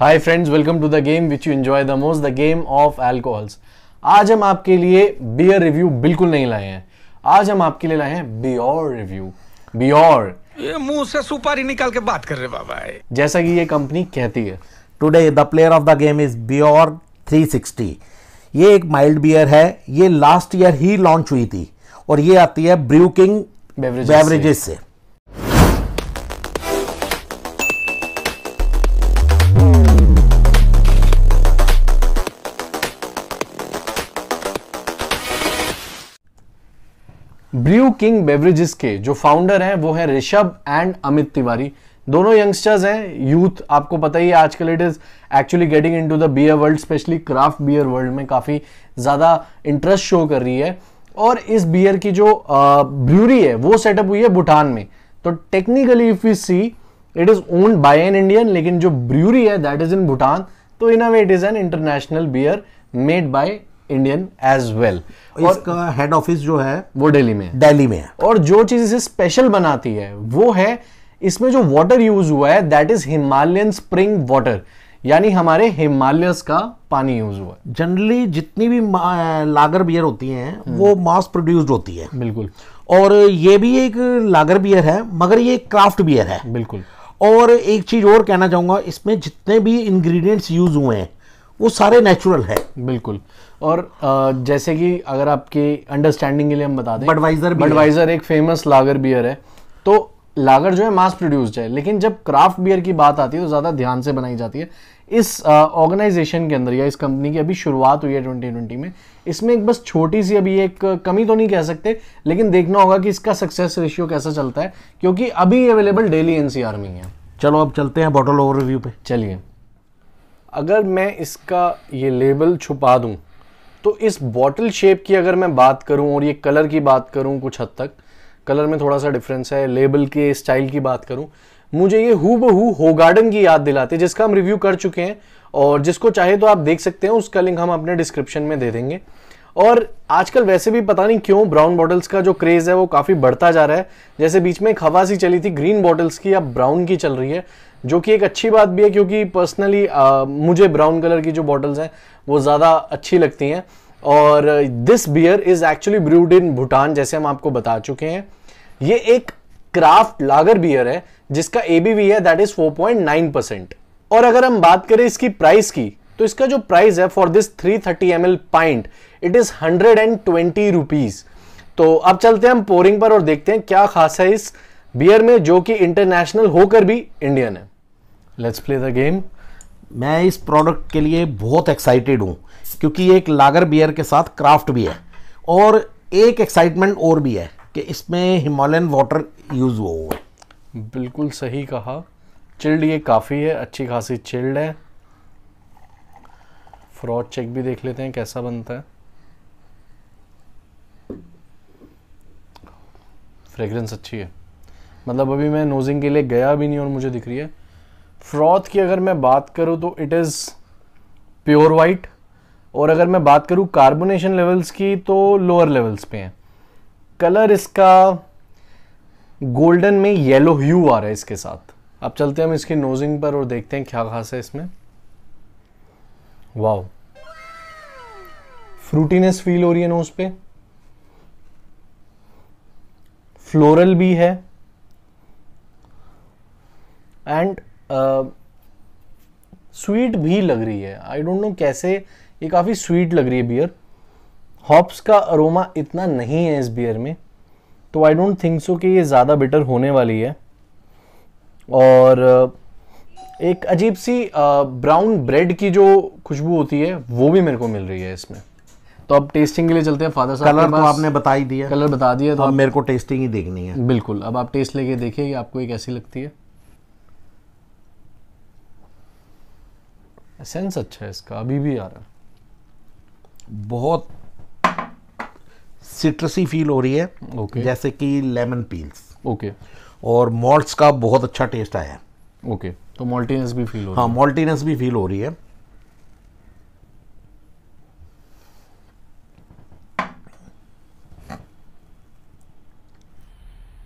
Hi friends welcome to the game which you enjoy the most the game of alcohols आज हम आपके लिए beer review बिल्कुल नहीं लाए हैं आज हम आपके लिए लाए हैं बियोर रिव्यू बियोर ये मुंह से सुपारी निकाल के बात कर रहे बाबा है जैसा कि ये कंपनी कहती है today the player of the game is बियोर 360 ये एक माइल्ड बियर है ये लास्ट ईयर ही लॉन्च हुई थी और ये आती है ब्रूकिंग बेवरेजेस से, से। ब्रू किंग बेवरेजेस के जो फाउंडर हैं वो है ऋषभ एंड अमित तिवारी दोनों यंगस्टर्स हैं यूथ आपको पता ही है आजकल it is actually getting into the beer world specially craft beer world में काफ़ी ज़्यादा इंटरेस्ट शो कर रही है और इस बियर की जो ब्रूरी है वो सेटअप हुई है भूटान में तो technically if you see it is own by an Indian लेकिन जो ब्रूरी है दैट इज़ इन भूटान तो in a way it is an international beer made by Indian as well इसका हेड ऑफिस जो है वो दिल्ली में है दिल्ली में है और जो चीज इसे स्पेशल बनाती है वो है इसमें जो वाटर यूज हुआ है that is Himalayan spring water यानी हमारे हिमालयस का पानी यूज हुआ जनरली जितनी भी लागर बियर होती हैं हम्म। वो मास प्रोड्यूस्ड होती है बिल्कुल और ये भी एक लागर बियर है मगर ये क्राफ्ट बियर है बिल्कुल और एक चीज़ और कहना चाहूंगा इसमें जितने भी इंग्रेडिएंट्स यूज हुए हैं वो सारे नेचुरल है बिल्कुल और जैसे कि अगर आपके अंडरस्टैंडिंग के लिए हम बता दें बडवाइजर बडवाइजर एक फेमस लागर बियर है तो लागर जो है मास प्रोड्यूस्ड है लेकिन जब क्राफ्ट बियर की बात आती है तो ज़्यादा ध्यान से बनाई जाती है इस ऑर्गेनाइजेशन के अंदर या इस कंपनी की अभी शुरुआत हुई है ट्वेंटी ट्वेंटी में इसमें एक बस छोटी सी अभी एक कमी तो नहीं कह सकते लेकिन देखना होगा कि इसका सक्सेस रेशियो कैसा चलता है क्योंकि अभी अवेलेबल डेली एनसीआर में ही है चलो अब चलते हैं बॉटल रिव्यू पे चलिए अगर मैं इसका ये लेबल छुपा दूँ तो इस बॉटल शेप की अगर मैं बात करूँ और ये कलर की बात करूँ कुछ हद तक कलर में थोड़ा सा डिफरेंस है लेबल के स्टाइल की बात करूँ मुझे ये हु बहू हो गार्डन की याद दिलाते जिसका हम रिव्यू कर चुके हैं और जिसको चाहे तो आप देख सकते हैं उसका लिंक हम अपने डिस्क्रिप्शन में दे देंगे और आजकल वैसे भी पता नहीं क्यों ब्राउन बॉटल्स का जो क्रेज़ है वो काफ़ी बढ़ता जा रहा है जैसे बीच में एक हवा सी चली थी ग्रीन बॉटल्स की अब ब्राउन की चल रही है जो कि एक अच्छी बात भी है क्योंकि पर्सनली मुझे ब्राउन कलर की जो बॉटल्स हैं वो ज़्यादा अच्छी लगती हैं और this beer is actually brewed in Bhutan जैसे हम आपको बता चुके हैं ये एक क्राफ्ट लागर बियर है जिसका ए है दैट इज़ 4.9 परसेंट और अगर हम बात करें इसकी प्राइस की तो इसका जो प्राइस है for this 330 thirty M L pint it is hundred and twenty rupees तो अब चलते हैं हम पोरिंग पर और देखते हैं क्या खास है इस बियर में जो कि इंटरनेशनल होकर भी इंडियन है लेट्स प्ले द गेम मैं इस प्रोडक्ट के लिए बहुत एक्साइटेड हूँ क्योंकि ये एक लागर बियर के साथ क्राफ्ट भी है और एक एक्साइटमेंट और भी है कि इसमें हिमालयन वाटर यूज़ हुआ हुआ है बिल्कुल सही कहा चिल्ड ये काफ़ी है अच्छी खासी चिल्ड है फ्रॉड चेक भी देख लेते हैं कैसा बनता है फ्रेगरेंस अच्छी है मतलब अभी मैं नोजिंग के लिए गया भी नहीं और मुझे दिख रही है फ्रॉथ की अगर मैं बात करूँ तो इट इज़ प्योर वाइट और अगर मैं बात करूं कार्बोनेशन लेवल्स की तो लोअर लेवल्स पे हैं कलर इसका गोल्डन में येलो ह्यू आ रहा है इसके साथ अब चलते हैं हम इसकी नोजिंग पर और देखते हैं क्या खास है इसमें वाओ फ्रूटीनेस फील हो रही है नोज पे फ्लोरल भी है एंड स्वीट uh, भी लग रही है आई डोंट नो कैसे ये काफ़ी स्वीट लग रही है बियर हॉप्स का अरोमा इतना नहीं है इस बियर में तो आई डोंट थिंक सो कि ये ज़्यादा बेटर होने वाली है और uh, एक अजीब सी ब्राउन ब्रेड की जो खुशबू होती है वो भी मेरे को मिल रही है इसमें तो अब टेस्टिंग के लिए चलते हैं फादर साहब कलर तो आपने बता ही दिया कलर बता दिया तो अब मेरे को टेस्टिंग ही देखनी है बिल्कुल अब आप टेस्ट लेके देखिए कि आपको ये कैसी लगती है सेंस अच्छा है इसका अभी भी आ रहा है बहुत सिट्रसी फील हो रही है ओके जैसे कि लेमन पील्स ओके और मॉल्ट्स का बहुत अच्छा टेस्ट आया ओके तो मॉल्टीनेस भी फील हो हाँ मॉल्टीनेस भी फील हो रही है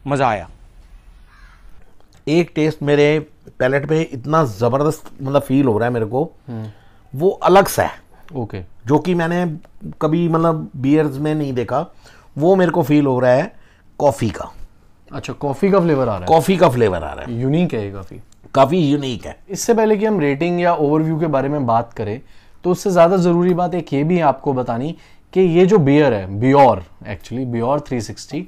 मज़ा आया एक टेस्ट मेरे पैलेट पे इतना ज़बरदस्त मतलब फील हो रहा है मेरे को हम्म। वो अलग सा है ओके okay. जो कि मैंने कभी मतलब बियर्स में नहीं देखा वो मेरे को फील हो रहा है कॉफ़ी का अच्छा कॉफ़ी का फ्लेवर आ रहा है कॉफ़ी का फ्लेवर आ रहा है यूनिक है ये काफ़ी काफ़ी यूनिक है इससे पहले कि हम रेटिंग या ओवरव्यू के बारे में बात करें तो उससे ज़्यादा ज़रूरी बात एक ये भी है आपको बतानी कि ये जो बियर है बियोर एक्चुअली बियोर 360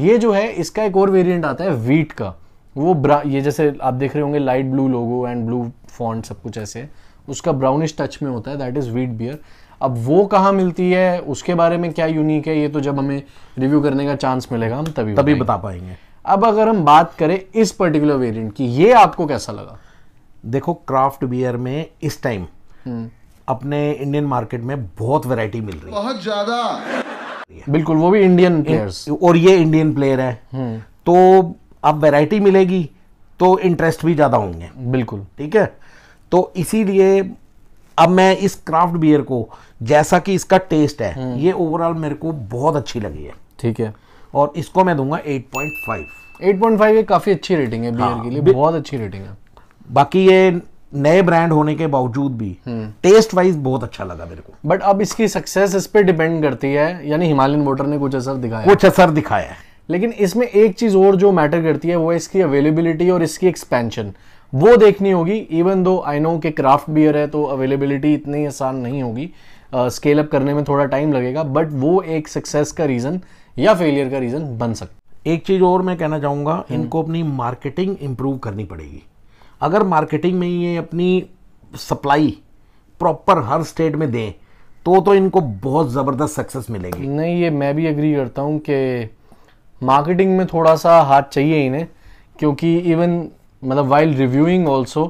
ये जो है इसका एक और वेरिएंट आता है वीट का वो ये जैसे आप देख रहे होंगे light blue logo and blue font सब कुछ ऐसे है उसका ब्राउनिश टच में होता है दैट इज़ वीट बियर अब वो कहाँ मिलती है उसके बारे में क्या यूनिक है ये तो जब हमें रिव्यू करने का चांस मिलेगा हम तभी तभी बता पाएंगे अब अगर हम बात करें इस पर्टिकुलर वेरिएंट की ये आपको कैसा लगा देखो क्राफ्ट बियर में इस टाइम हम्म। अपने इंडियन मार्केट में बहुत वैरायटी मिल रही है बहुत ज्यादा बिल्कुल वो भी इंडियन प्लेयर्स और ये इंडियन प्लेयर है तो अब वैरायटी मिलेगी तो इंटरेस्ट भी ज़्यादा होंगे बिल्कुल ठीक है तो इसीलिए अब मैं इस क्राफ्ट बियर को जैसा कि इसका टेस्ट है हम्म। ये ओवरऑल मेरे को बहुत अच्छी लगी है ठीक है और इसको मैं दूंगा 8.5 8.5 ये काफ़ी अच्छी रेटिंग है बियर हाँ, के लिए बहुत अच्छी रेटिंग है बाकी ये नए ब्रांड होने के बावजूद भी टेस्ट हम्म। वाइज बहुत अच्छा लगा मेरे को बट अब इसकी सक्सेस इस पर डिपेंड करती है यानी हिमालयन वोटर ने कुछ असर दिखाया कुछ असर दिखाया है लेकिन इसमें एक चीज़ और जो मैटर करती है वो इसकी अवेलेबिलिटी और इसकी एक्सपेंशन वो देखनी होगी इवन दो आई नो के क्राफ्ट बियर है तो अवेलेबिलिटी इतनी आसान नहीं होगी स्केल uh, अप करने में थोड़ा टाइम लगेगा बट वो एक सक्सेस का रीज़न या फेलियर का रीज़न बन सकता एक चीज़ और मैं कहना चाहूँगा हम्म। इनको अपनी मार्केटिंग इम्प्रूव करनी पड़ेगी अगर मार्केटिंग में ये अपनी सप्लाई प्रॉपर हर स्टेट में दें तो तो इनको बहुत ज़बरदस्त सक्सेस मिलेगी नहीं ये मैं भी एग्री करता हूँ कि मार्केटिंग में थोड़ा सा हाथ चाहिए इन्हें क्योंकि इवन मतलब while reviewing also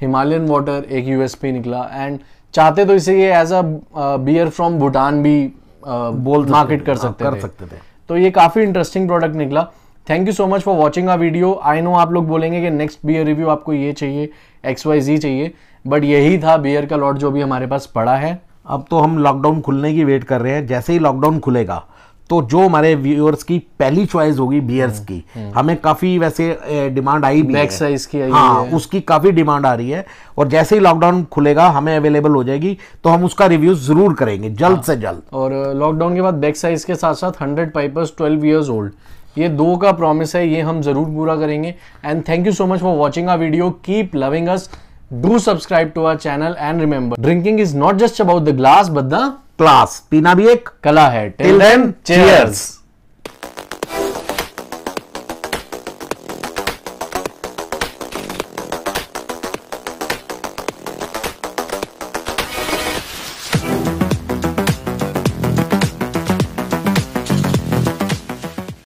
Himalayan water एक यूएसपी निकला एंड चाहते तो इसे ये as a beer from Bhutan भी बोल मार्केट तो कर हाँ, सकते कर सकते थे तो ये काफ़ी इंटरेस्टिंग प्रोडक्ट निकला thank you so much for watching a video I know आप लोग बोलेंगे कि नेक्स्ट बियर रिव्यू आपको ये चाहिए एक्स वाई जी चाहिए बट यही था बियर का लॉट जो भी हमारे पास पड़ा है अब तो हम लॉकडाउन खुलने की वेट कर रहे हैं जैसे ही लॉकडाउन खुलेगा तो जो हमारे व्यूअर्स की पहली चॉइस होगी बियर्स हम्म, की हम्म। हमें काफी वैसे डिमांड आई भी साइज की आई हाँ है। उसकी काफी डिमांड आ रही है और जैसे ही लॉकडाउन खुलेगा हमें अवेलेबल हो जाएगी तो हम उसका रिव्यू जरूर करेंगे जल्द हाँ। से जल्द और लॉकडाउन के बाद बैक साइज के साथ साथ Hundred Pipers twelve years old ये दो का प्रॉमिस है ये हम जरूर पूरा करेंगे and thank you so much for watching our video keep loving us do subscribe to our channel and remember drinking is not just about the glass but the class पीना भी एक कला है टिल देन चेयर्स